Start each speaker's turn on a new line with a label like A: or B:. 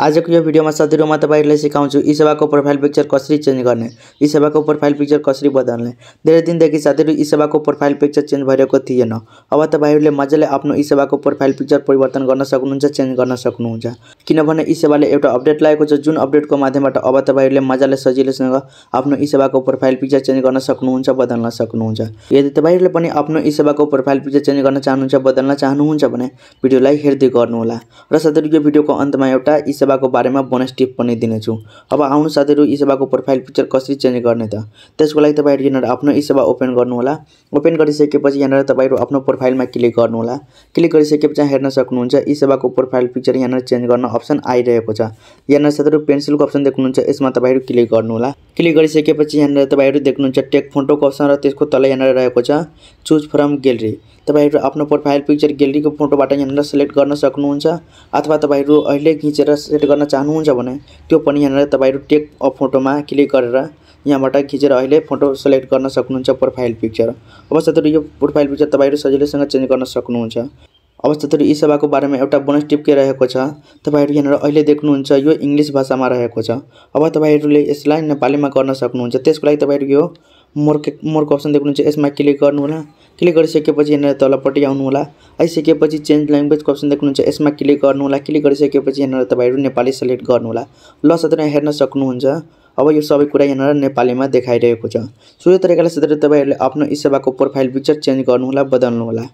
A: आजको यो भिडियोमा साथीहरू म तपाईँहरूलाई सिकाउँछु यी सेवाको प्रोफाइल पिक्चर कसरी चेन्ज गर्ने यी सेवाको प्रोफाइल पिक्चर कसरी बदल्ने धेरै दिनदेखि साथीहरू यी सेवाको प्रोफाइल पिक्चर चेन्ज भइरहेको थिएन अब तपाईँहरूले मजाले आफ्नो यी सेवाको प्रोफाइल पिक्चर परिवर्तन गर्न सक्नुहुन्छ चेन्ज गर्न सक्नुहुन्छ किनभने यी सेवाले एउटा अपडेट लागेको छ जुन अपडेटको माध्यमबाट अब तपाईँहरूले मजाले सजिलोसँग आफ्नो यी सेवाको प्रोफाइल पिक्चर चेन्ज गर्न सक्नुहुन्छ बदल्न सक्नुहुन्छ यदि तपाईँहरूले पनि आफ्नो यी सेवाको प्रोफाइल पिक्चर चेन्ज गर्न चाहनुहुन्छ बदल्न चाहनुहुन्छ भने भिडियोलाई हेर्दै गर्नुहोला र साथीहरू यो भिडियोको अन्तमा एउटा यी सेवाको बारेमा बोनस टिप पनि दिनेछु अब आउनु साथीहरू ई सेवाको प्रोफाइल पिक्चर कसरी चेन्ज गर्ने त त्यसको लागि तपाईँहरू यहाँनिर आफ्नो ई सेवा ओपन गर्नुहोला ओपन गरिसकेपछि यहाँनिर तपाईँहरू आफ्नो प्रोफाइलमा क्लिक गर्नुहोला क्लिक गरिसकेपछि हेर्न सक्नुहुन्छ ई सेवाको प्रोफाइल पिक्चर यहाँनिर चेन्ज गर्न अप्सन आइरहेको छ यहाँनिर साथीहरू पेन्सिलको अप्सन देख्नुहुन्छ यसमा तपाईँहरू क्लिक गर्नुहोला क्लिक गरिसकेपछि यहाँनिर तपाईँहरू देख्नुहुन्छ टेक फोटोको अप्सन र त्यसको तल यहाँनिर रहेको छ चुज फ्रम ग्यालेरी तपाईँहरू आफ्नो प्रोफाइल पिक्चर ग्यालेरीको फोटोबाट यहाँनिर सेलेक्ट गर्न सक्नुहुन्छ अथवा तपाईँहरू अहिले खिचेर सेट गर्न चाहनुहुन्छ भने त्यो पनि यहाँनिर तपाईँहरू टेक अफ फोटोमा क्लिक गरेर यहाँबाट खिचेर अहिले फोटो सेलेक्ट गर्न सक्नुहुन्छ प्रोफाइल पिक्चर अब साथीहरू यो प्रोफाइल पिक्चर तपाईँहरू सजिलैसँग चेन्ज गर्न सक्नुहुन्छ अब साथीहरू यी सेवाको बारेमा एउटा बोनस टिप के रहेको छ तपाईँहरू यहाँनिर अहिले देख्नुहुन्छ यो इङ्ग्लिस भाषामा रहेको छ अब तपाईँहरूले यसलाई नेपालीमा गर्न सक्नुहुन्छ त्यसको लागि तपाईँहरू यो मोर्के मोर्को अप्सन देख्नुहुन्छ यसमा क्लिक गर्नु होला क्लिक गरिसकेपछि यहाँनिर तलपट्टि आउनुहोला आइसकेपछि चेन्ज ल्याङ्ग्वेजको अप्सन देख्नुहुन्छ यसमा क्लिक गर्नुहोला क्लिक गरिसकेपछि यहाँनिर तपाईँहरू नेपाली सेलेक्ट गर्नुहोला ल साथै हेर्न सक्नुहुन्छ अब यो सबै कुरा यहाँनिर नेपालीमा देखाइरहेको छ सो तरिकाले साथै तपाईँहरूले आफ्नो इसेवाको प्रोफाइल पिक्चर चेन्ज गर्नुहोला होला